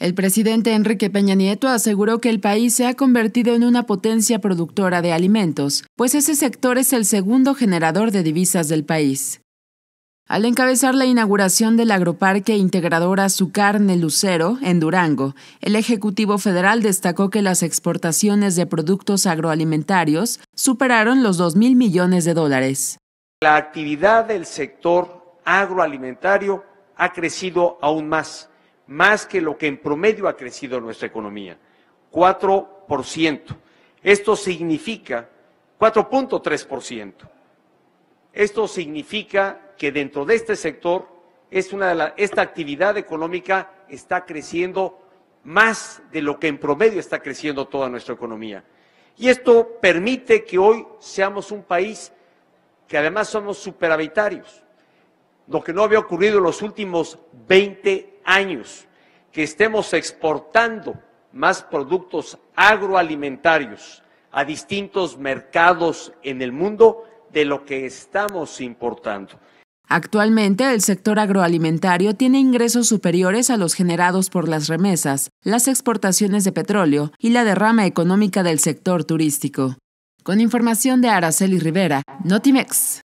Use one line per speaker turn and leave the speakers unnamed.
El presidente Enrique Peña Nieto aseguró que el país se ha convertido en una potencia productora de alimentos, pues ese sector es el segundo generador de divisas del país. Al encabezar la inauguración del agroparque Integrador Su Carne Lucero en Durango, el Ejecutivo Federal destacó que las exportaciones de productos agroalimentarios superaron los 2 mil millones de dólares.
La actividad del sector agroalimentario ha crecido aún más más que lo que en promedio ha crecido nuestra economía, 4%. Esto significa 4.3%. Esto significa que dentro de este sector es una esta actividad económica está creciendo más de lo que en promedio está creciendo toda nuestra economía. Y esto permite que hoy seamos un país que además somos superavitarios, lo que no había ocurrido en los últimos 20 años que estemos exportando más productos agroalimentarios a distintos mercados en el mundo de lo que estamos importando.
Actualmente, el sector agroalimentario tiene ingresos superiores a los generados por las remesas, las exportaciones de petróleo y la derrama económica del sector turístico. Con información de Araceli Rivera, Notimex.